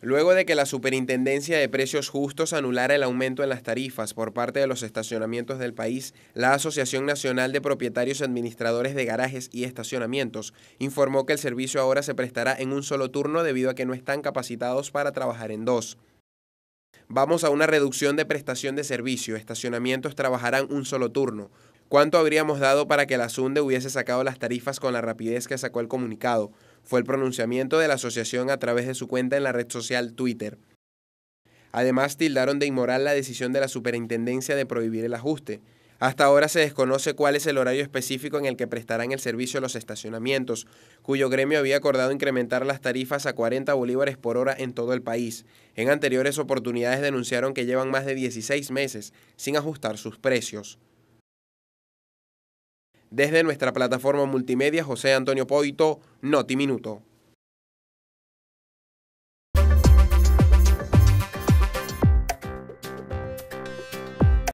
Luego de que la Superintendencia de Precios Justos anulara el aumento en las tarifas por parte de los estacionamientos del país, la Asociación Nacional de Propietarios y Administradores de Garajes y Estacionamientos informó que el servicio ahora se prestará en un solo turno debido a que no están capacitados para trabajar en dos. Vamos a una reducción de prestación de servicio, estacionamientos trabajarán un solo turno. ¿Cuánto habríamos dado para que la SUNDE hubiese sacado las tarifas con la rapidez que sacó el comunicado? fue el pronunciamiento de la asociación a través de su cuenta en la red social Twitter. Además, tildaron de inmoral la decisión de la superintendencia de prohibir el ajuste. Hasta ahora se desconoce cuál es el horario específico en el que prestarán el servicio a los estacionamientos, cuyo gremio había acordado incrementar las tarifas a 40 bolívares por hora en todo el país. En anteriores oportunidades denunciaron que llevan más de 16 meses sin ajustar sus precios. Desde nuestra plataforma multimedia, José Antonio Poito, Noti Minuto.